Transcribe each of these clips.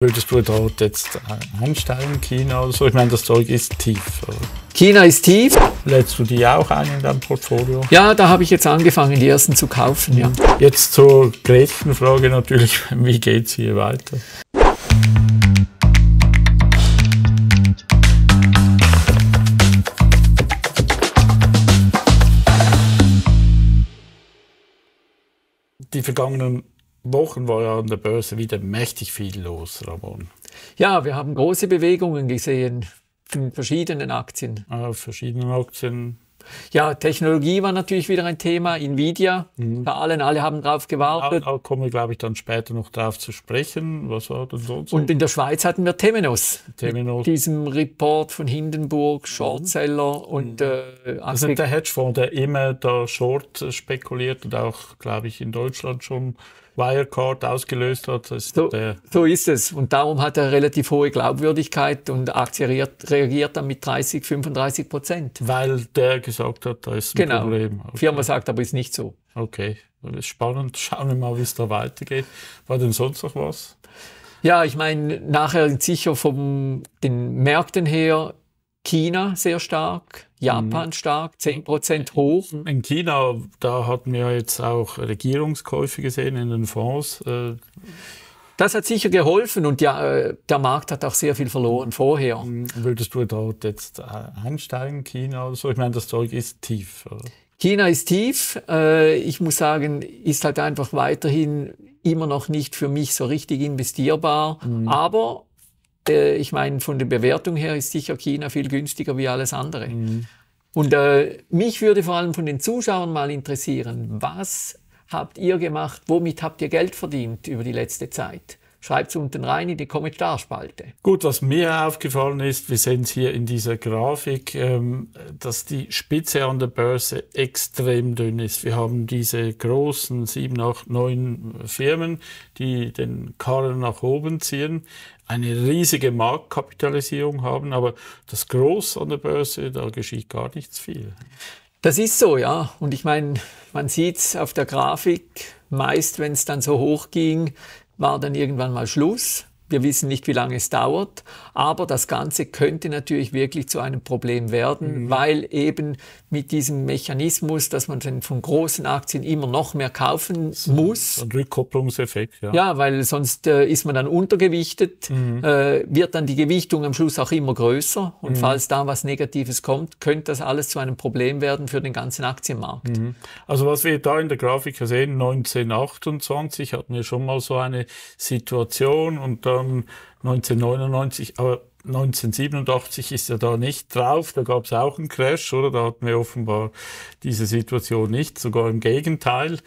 Würdest du dort jetzt einstellen, China oder so. Ich meine, das Zeug ist tief. Oder? China ist tief. Lädst du die auch ein in dein Portfolio? Ja, da habe ich jetzt angefangen, die ersten zu kaufen. Ja. Jetzt zur Frage natürlich, wie geht es hier weiter? Die vergangenen Wochen war ja an der Börse wieder mächtig viel los, Ramon. Ja, wir haben große Bewegungen gesehen in verschiedenen Aktien. Auf äh, verschiedenen Aktien. Ja, Technologie war natürlich wieder ein Thema. Nvidia, mhm. bei allen, alle haben drauf gewartet. Da, da kommen wir, glaube ich, dann später noch drauf zu sprechen. Was war denn sonst? Und in der Schweiz hatten wir Temenos. Temenos. Mit diesem Report von Hindenburg, mhm. Shortseller mhm. und. Äh, Also der Hedgefonds, der immer da Short spekuliert und auch, glaube ich, in Deutschland schon Wirecard ausgelöst hat. Ist so, so, ist es. Und darum hat er relativ hohe Glaubwürdigkeit und Aktie reagiert, reagiert dann mit 30, 35 Prozent. Weil der gesagt hat, da ist ein genau. Problem. Okay. Firma sagt aber, ist nicht so. Okay, das ist spannend. Schauen wir mal, wie es da weitergeht. War denn sonst noch was? Ja, ich meine, nachher sicher von den Märkten her China sehr stark, Japan mhm. stark, 10% hoch. In China, da hatten wir jetzt auch Regierungskäufe gesehen in den Fonds. Äh. Das hat sicher geholfen und ja, äh, der Markt hat auch sehr viel verloren vorher. Würdest du dort jetzt einsteigen, äh, China oder so? Ich meine, das Zeug ist tief. Oder? China ist tief. Ich muss sagen, ist halt einfach weiterhin immer noch nicht für mich so richtig investierbar. Mhm. Aber äh, ich meine, von der Bewertung her ist sicher China viel günstiger wie alles andere. Mhm. Und äh, mich würde vor allem von den Zuschauern mal interessieren, was habt ihr gemacht, womit habt ihr Geld verdient über die letzte Zeit? Schreibt es unten rein in die Kommentarspalte. Gut, was mir aufgefallen ist, wir sehen es hier in dieser Grafik, ähm, dass die Spitze an der Börse extrem dünn ist. Wir haben diese großen sieben, acht, neun Firmen, die den Karren nach oben ziehen eine riesige Marktkapitalisierung haben, aber das Groß an der Börse, da geschieht gar nichts viel. Das ist so, ja. Und ich meine, man sieht es auf der Grafik, meist wenn es dann so hoch ging, war dann irgendwann mal Schluss. Wir wissen nicht, wie lange es dauert, aber das Ganze könnte natürlich wirklich zu einem Problem werden, mhm. weil eben mit diesem Mechanismus, dass man von großen Aktien immer noch mehr kaufen so, muss. ein Rückkopplungseffekt, ja. Ja, weil sonst äh, ist man dann untergewichtet, mhm. äh, wird dann die Gewichtung am Schluss auch immer größer und mhm. falls da was Negatives kommt, könnte das alles zu einem Problem werden für den ganzen Aktienmarkt. Mhm. Also was wir da in der Grafik sehen, 1928 hatten wir schon mal so eine Situation und da Jahren 1999, aber 1987 ist er da nicht drauf. Da gab es auch einen Crash, oder? Da hatten wir offenbar diese Situation nicht, sogar im Gegenteil.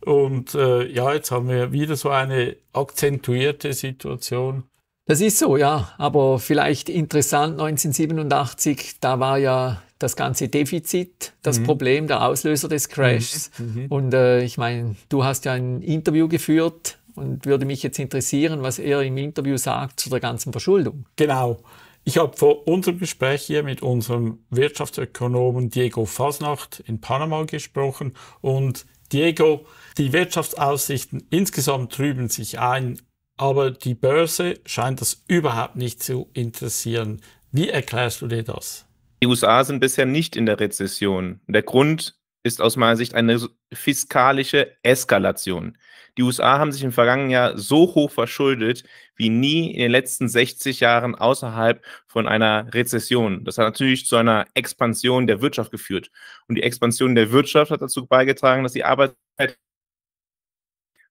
Und äh, ja, jetzt haben wir wieder so eine akzentuierte Situation. Das ist so, ja. Aber vielleicht interessant, 1987, da war ja das ganze Defizit, das mhm. Problem, der Auslöser des Crashs. Mhm. Mhm. Und äh, ich meine, du hast ja ein Interview geführt und würde mich jetzt interessieren, was er im Interview sagt zu der ganzen Verschuldung. Genau. Ich habe vor unserem Gespräch hier mit unserem Wirtschaftsökonomen Diego Fasnacht in Panama gesprochen. Und Diego, die Wirtschaftsaussichten insgesamt trüben sich ein, aber die Börse scheint das überhaupt nicht zu interessieren. Wie erklärst du dir das? Die USA sind bisher nicht in der Rezession. Der Grund ist aus meiner Sicht eine fiskalische Eskalation. Die USA haben sich im vergangenen Jahr so hoch verschuldet wie nie in den letzten 60 Jahren außerhalb von einer Rezession. Das hat natürlich zu einer Expansion der Wirtschaft geführt. Und die Expansion der Wirtschaft hat dazu beigetragen, dass die Arbeitszeit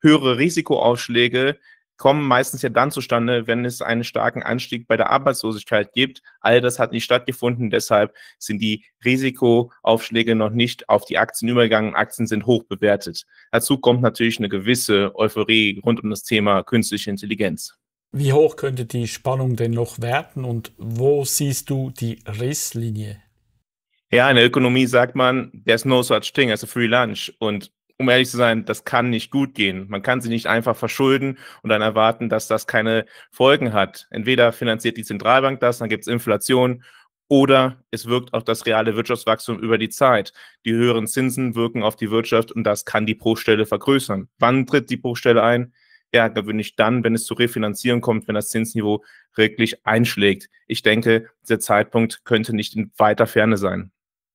höhere Risikoaufschläge kommen meistens ja dann zustande, wenn es einen starken Anstieg bei der Arbeitslosigkeit gibt. All das hat nicht stattgefunden, deshalb sind die Risikoaufschläge noch nicht auf die Aktien übergegangen. Aktien sind hoch bewertet. Dazu kommt natürlich eine gewisse Euphorie rund um das Thema künstliche Intelligenz. Wie hoch könnte die Spannung denn noch werden und wo siehst du die Risslinie? Ja, in der Ökonomie sagt man, there's no such thing as a free lunch. Und um ehrlich zu sein, das kann nicht gut gehen. Man kann sich nicht einfach verschulden und dann erwarten, dass das keine Folgen hat. Entweder finanziert die Zentralbank das, dann gibt es Inflation oder es wirkt auf das reale Wirtschaftswachstum über die Zeit. Die höheren Zinsen wirken auf die Wirtschaft und das kann die Bruchstelle vergrößern. Wann tritt die Bruchstelle ein? Ja, gewöhnlich dann, wenn es zu Refinanzieren kommt, wenn das Zinsniveau wirklich einschlägt. Ich denke, der Zeitpunkt könnte nicht in weiter Ferne sein.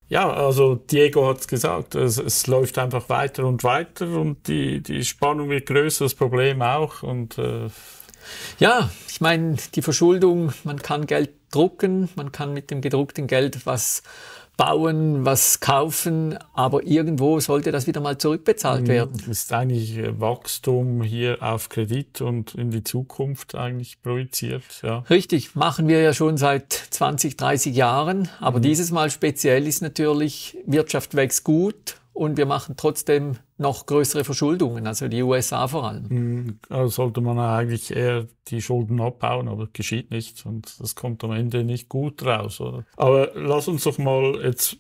Ja, also Diego hat es gesagt, es, läuft einfach weiter und weiter und die, die Spannung wird größer, das Problem auch. Und, äh ja, ich meine, die Verschuldung, man kann Geld drucken, man kann mit dem gedruckten Geld was bauen, was kaufen, aber irgendwo sollte das wieder mal zurückbezahlt mhm. werden. ist eigentlich äh, Wachstum hier auf Kredit und in die Zukunft eigentlich projiziert. Ja. Richtig, machen wir ja schon seit 20, 30 Jahren, aber mhm. dieses Mal speziell ist natürlich, Wirtschaft wächst gut, und wir machen trotzdem noch größere Verschuldungen, also die USA vor allem. Also sollte man eigentlich eher die Schulden abbauen, aber geschieht nicht und das kommt am Ende nicht gut raus. Oder? Aber lass uns doch mal jetzt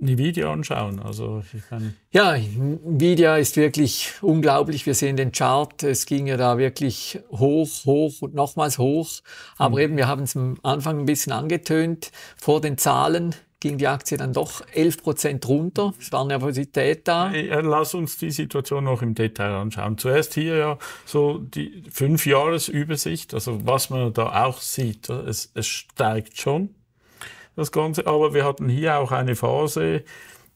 Nvidia anschauen. Also ich kann ja, Nvidia ist wirklich unglaublich. Wir sehen den Chart. Es ging ja da wirklich hoch, hoch und nochmals hoch. Aber mhm. eben, wir haben es am Anfang ein bisschen angetönt vor den Zahlen ging die Aktie dann doch 11 Prozent runter. Es war Nervosität da. Äh, lass uns die Situation noch im Detail anschauen. Zuerst hier ja so die Fünfjahresübersicht, also was man da auch sieht, es, es steigt schon das Ganze, aber wir hatten hier auch eine Phase,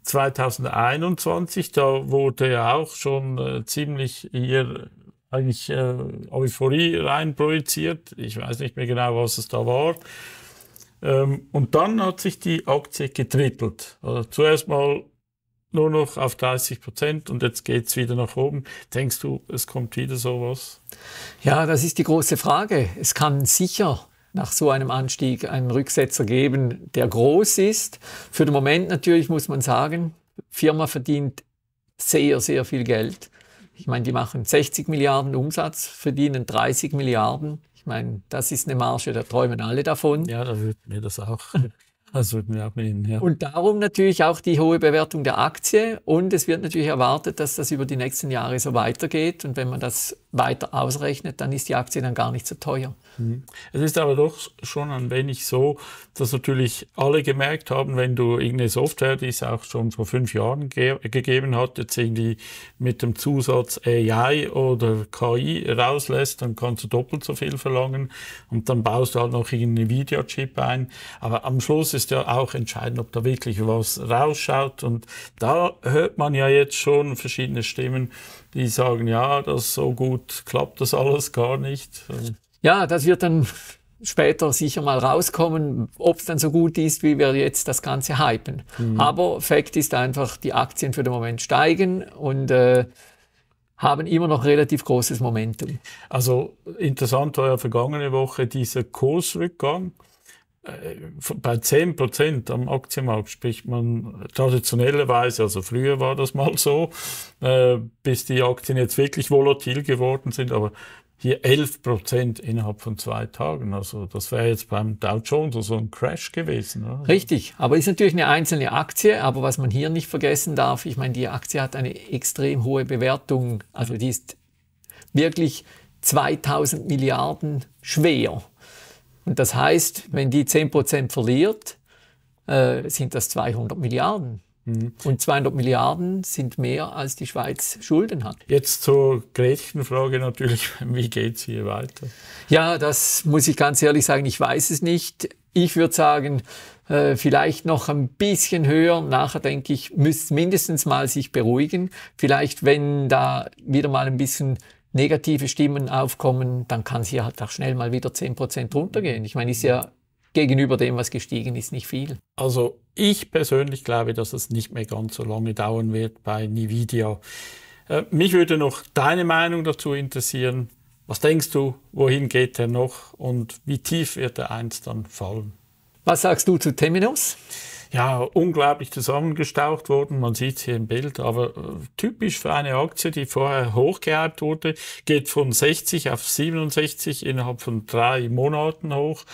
2021, da wurde ja auch schon äh, ziemlich hier eigentlich äh, Euphorie reinprojiziert. Ich weiß nicht mehr genau, was es da war. Ähm, und dann hat sich die Aktie getrittelt. Also zuerst mal nur noch auf 30 Prozent und jetzt geht es wieder nach oben. Denkst du, es kommt wieder sowas? Ja, das ist die große Frage. Es kann sicher nach so einem Anstieg einen Rücksetzer geben, der groß ist. Für den Moment natürlich muss man sagen, Firma verdient sehr, sehr viel Geld. Ich meine, die machen 60 Milliarden Umsatz, verdienen 30 Milliarden. Ich meine, das ist eine Marge, da träumen alle davon. Ja, da wird mir das auch. Das sollten wir abnehmen, ja. Und darum natürlich auch die hohe Bewertung der Aktie. Und es wird natürlich erwartet, dass das über die nächsten Jahre so weitergeht. Und wenn man das weiter ausrechnet, dann ist die Aktie dann gar nicht so teuer. Mhm. Es ist aber doch schon ein wenig so, dass natürlich alle gemerkt haben, wenn du irgendeine Software, die es auch schon vor fünf Jahren ge gegeben hat, jetzt irgendwie mit dem Zusatz AI oder KI rauslässt, dann kannst du doppelt so viel verlangen. Und dann baust du halt noch irgendeinen Videochip ein. Aber am Schluss ist musst ja auch entscheiden, ob da wirklich was rausschaut. Und da hört man ja jetzt schon verschiedene Stimmen, die sagen, ja, das so gut klappt das alles gar nicht. Ähm, ja, das wird dann später sicher mal rauskommen, ob es dann so gut ist, wie wir jetzt das Ganze hypen. Mhm. Aber Fakt ist einfach, die Aktien für den Moment steigen und äh, haben immer noch relativ großes Momentum. Also interessant war ja vergangene Woche dieser Kursrückgang. Äh, bei 10% am Aktienmarkt spricht man traditionellerweise, also früher war das mal so, äh, bis die Aktien jetzt wirklich volatil geworden sind, aber hier 11% innerhalb von zwei Tagen. Also das wäre jetzt beim Dow Jones so ein Crash gewesen. Oder? Richtig, aber ist natürlich eine einzelne Aktie, aber was man hier nicht vergessen darf, ich meine, die Aktie hat eine extrem hohe Bewertung, also die ist wirklich 2000 Milliarden schwer. Und das heißt, wenn die 10% verliert, äh, sind das 200 Milliarden. Mhm. Und 200 Milliarden sind mehr, als die Schweiz Schulden hat. Jetzt zur Gretchenfrage natürlich, wie geht es hier weiter? Ja, das muss ich ganz ehrlich sagen, ich weiß es nicht. Ich würde sagen, äh, vielleicht noch ein bisschen höher. Nachher denke ich, müsste mindestens mal sich beruhigen. Vielleicht, wenn da wieder mal ein bisschen negative Stimmen aufkommen, dann kann es hier halt auch schnell mal wieder 10% runtergehen. Ich meine, ist ja gegenüber dem, was gestiegen ist, nicht viel. Also ich persönlich glaube, dass es nicht mehr ganz so lange dauern wird bei Nvidia. Äh, mich würde noch deine Meinung dazu interessieren. Was denkst du, wohin geht er noch und wie tief wird er einst dann fallen? Was sagst du zu Temenos? ja, unglaublich zusammengestaucht worden. Man sieht hier im Bild, aber äh, typisch für eine Aktie, die vorher hochgehypt wurde, geht von 60 auf 67 innerhalb von drei Monaten hoch.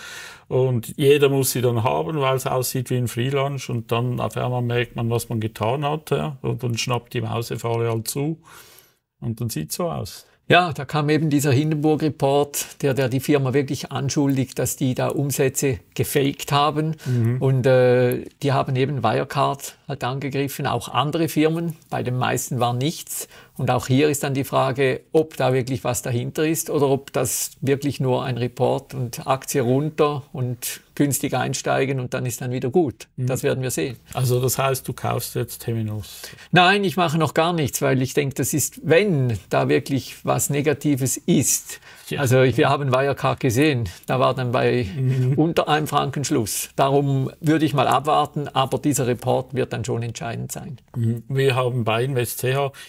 Und jeder muss sie dann haben, weil es aussieht wie ein Freelance. Und dann auf einmal merkt man, was man getan hat. Ja? Und dann schnappt die Mausefalle halt zu. Und dann sieht so aus. Ja, da kam eben dieser Hindenburg-Report, der, der die Firma wirklich anschuldigt, dass die da Umsätze gefaked haben. Mhm. Und äh, die haben eben Wirecard hat angegriffen, auch andere Firmen. Bei den meisten war nichts. Und auch hier ist dann die Frage, ob da wirklich was dahinter ist oder ob das wirklich nur ein Report und Aktie runter und günstig einsteigen und dann ist dann wieder gut. Mhm. Das werden wir sehen. Also das heißt, du kaufst jetzt Terminus? Nein, ich mache noch gar nichts, weil ich denke, das ist, wenn da wirklich was Negatives ist, ja. Also wir haben Wirecard gesehen, da war dann bei mhm. unter einem Franken Schluss. Darum würde ich mal abwarten, aber dieser Report wird dann schon entscheidend sein. Mhm. Wir haben bei InvestCH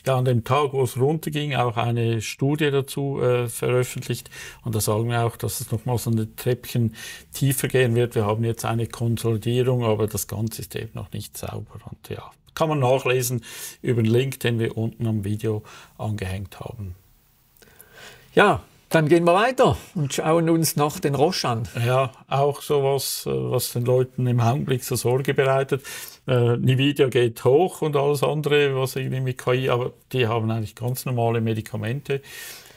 ja an dem Tag, wo es runterging, auch eine Studie dazu äh, veröffentlicht und da sagen wir auch, dass es nochmal so ein Treppchen tiefer gehen wird. Wir haben jetzt eine Konsolidierung, aber das Ganze ist eben noch nicht sauber und ja. Kann man nachlesen über den Link, den wir unten am Video angehängt haben. Ja, dann gehen wir weiter und schauen uns noch den Roche an. Ja, auch sowas, äh, was den Leuten im Augenblick so Sorge bereitet. Äh, Nvidia geht hoch und alles andere, was irgendwie mit KI, aber die haben eigentlich ganz normale Medikamente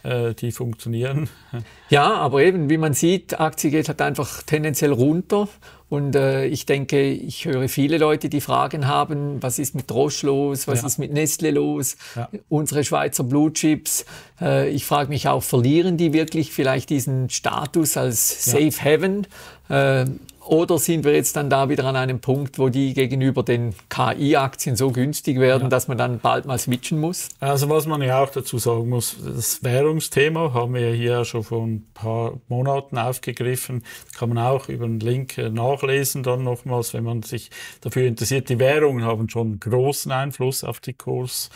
äh, die funktionieren. Ja, aber eben, wie man sieht, Aktie geht halt einfach tendenziell runter. Und äh, ich denke, ich höre viele Leute, die Fragen haben, was ist mit Roche los, was ja. ist mit Nestle los, ja. unsere Schweizer Blue Chips. Äh, ich frage mich auch, verlieren die wirklich vielleicht diesen Status als Safe ja. Haven? Äh, oder sind wir jetzt dann da wieder an einem Punkt, wo die gegenüber den KI-Aktien so günstig werden, ja. dass man dann bald mal switchen muss? Also was man ja auch dazu sagen muss, das Währungsthema haben wir ja hier schon vor ein paar Monaten aufgegriffen. Das kann man auch über den Link äh, nachlesen dann nochmals, wenn man sich dafür interessiert. Die Währungen haben schon großen Einfluss auf die Kurs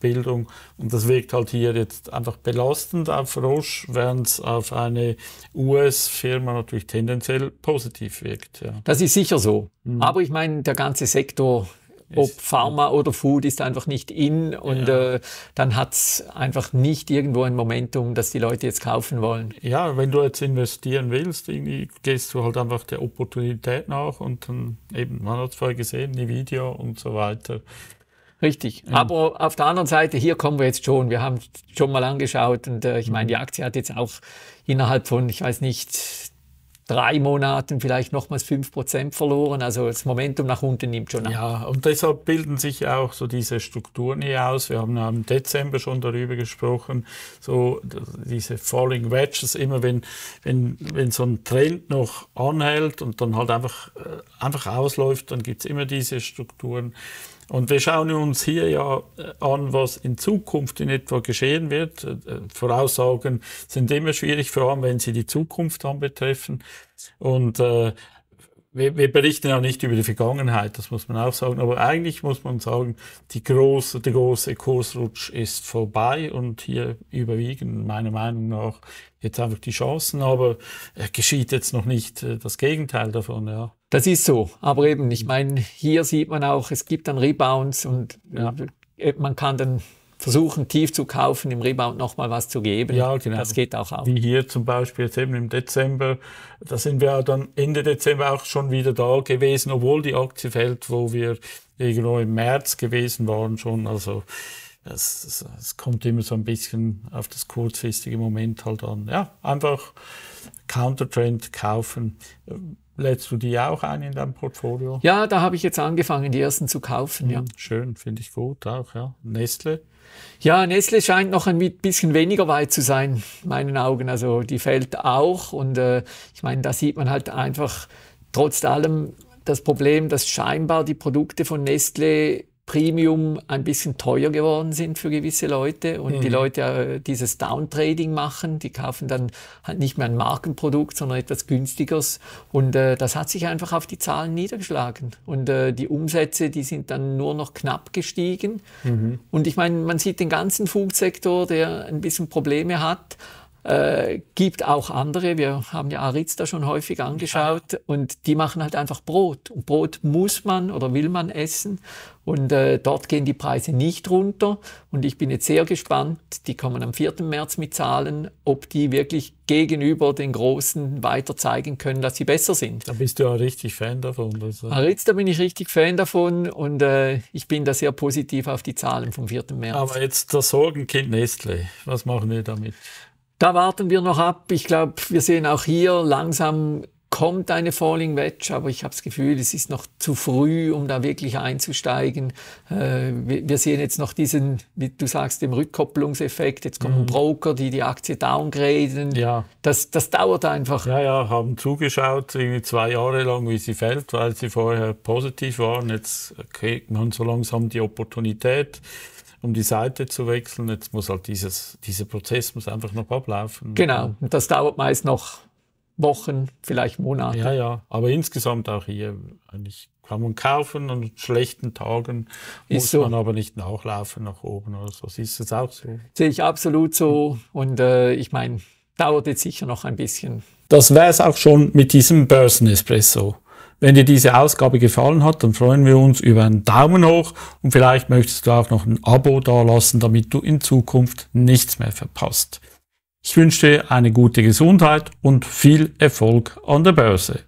Bildung. Und das wirkt halt hier jetzt einfach belastend auf Roche, während es auf eine US-Firma natürlich tendenziell positiv wirkt. Ja. Das ist sicher so. Mhm. Aber ich meine, der ganze Sektor, ob ist, Pharma ja. oder Food, ist einfach nicht in und ja. äh, dann hat es einfach nicht irgendwo ein Momentum, dass die Leute jetzt kaufen wollen. Ja, wenn du jetzt investieren willst, gehst du halt einfach der Opportunität nach und dann eben, man hat es vorher gesehen, Nvidia und so weiter Richtig. Ja. Aber auf der anderen Seite, hier kommen wir jetzt schon. Wir haben schon mal angeschaut und äh, ich meine, mhm. die Aktie hat jetzt auch innerhalb von, ich weiß nicht, drei Monaten vielleicht nochmals fünf Prozent verloren. Also das Momentum nach unten nimmt schon ab. Ja, und deshalb bilden sich auch so diese Strukturen hier aus. Wir haben im Dezember schon darüber gesprochen, so diese Falling Wedges, immer wenn, wenn, wenn so ein Trend noch anhält und dann halt einfach, äh, einfach ausläuft, dann gibt's immer diese Strukturen. Und wir schauen uns hier ja äh, an, was in Zukunft in etwa geschehen wird. Äh, Voraussagen sind immer schwierig, vor allem wenn sie die Zukunft anbetreffen. Und äh, wir, wir, berichten auch nicht über die Vergangenheit, das muss man auch sagen, aber eigentlich muss man sagen, die große, der große Kursrutsch ist vorbei und hier überwiegen meiner Meinung nach jetzt einfach die Chancen, aber äh, geschieht jetzt noch nicht äh, das Gegenteil davon, ja. Das ist so, aber eben, ich meine, hier sieht man auch, es gibt dann Rebounds und ja. Äh, man kann dann versuchen, tief zu kaufen, im Rebound nochmal was zu geben. Ja, genau. Das geht auch auf. Wie hier zum Beispiel jetzt eben im Dezember. Da sind wir dann Ende Dezember auch schon wieder da gewesen, obwohl die Aktie fällt, wo wir irgendwo im März gewesen waren schon. Also es, kommt immer so ein bisschen auf das kurzfristige Moment halt an. Ja, einfach Countertrend kaufen. Lädst du die auch ein in deinem Portfolio? Ja, da habe ich jetzt angefangen, die ersten zu kaufen. Mhm, ja. Schön, finde ich gut auch, ja. Nestle? Ja, Nestle scheint noch ein bisschen weniger weit zu sein, meinen Augen. Also die fällt auch. Und äh, ich meine, da sieht man halt einfach trotz allem das Problem, dass scheinbar die Produkte von Nestle Premium ein bisschen teuer geworden sind für gewisse Leute und mhm. die Leute äh, dieses Downtrading machen, die kaufen dann halt nicht mehr ein Markenprodukt, sondern etwas günstigeres und äh, das hat sich einfach auf die Zahlen niedergeschlagen und äh, die Umsätze, die sind dann nur noch knapp gestiegen mhm. und ich meine, man sieht den ganzen Foodsektor, der ein bisschen Probleme hat, äh, gibt auch andere, wir haben ja Arizda schon häufig angeschaut und die machen halt einfach Brot. Und Brot muss man oder will man essen und äh, dort gehen die Preise nicht runter und ich bin jetzt sehr gespannt, die kommen am 4. März mit Zahlen, ob die wirklich gegenüber den Großen weiter zeigen können, dass sie besser sind. Da bist du auch richtig Fan davon. Also. Arizda bin ich richtig Fan davon und äh, ich bin da sehr positiv auf die Zahlen vom 4. März. Aber jetzt das Sorgenkind Nestle, was machen wir damit? Da warten wir noch ab. Ich glaube, wir sehen auch hier langsam kommt eine Falling Wedge, aber ich habe das Gefühl, es ist noch zu früh, um da wirklich einzusteigen. Äh, wir, sehen jetzt noch diesen, wie du sagst, den Rückkopplungseffekt. Jetzt kommen mhm. Broker, die die Aktie downgraden. Ja. Das, das dauert einfach. Ja, ja, haben zugeschaut, irgendwie zwei Jahre lang, wie sie fällt, weil sie vorher positiv waren. Jetzt kriegt man so langsam die Opportunität um die Seite zu wechseln. Jetzt muss halt dieses, dieser Prozess muss einfach noch ablaufen. Genau, und das dauert meist noch Wochen, vielleicht Monate. Ja, ja, aber insgesamt auch hier eigentlich kann man kaufen und an schlechten Tagen ist muss so. man aber nicht nachlaufen nach oben oder so. Siehst du es auch so? Sehe ich absolut so und äh, ich meine, dauert jetzt sicher noch ein bisschen. Das wäre es auch schon mit diesem Börsenespresso. Wenn dir diese Ausgabe gefallen hat, dann freuen wir uns über einen Daumen hoch und vielleicht möchtest du auch noch ein Abo dalassen, damit du in Zukunft nichts mehr verpasst. Ich wünsche dir eine gute Gesundheit und viel Erfolg an der Börse.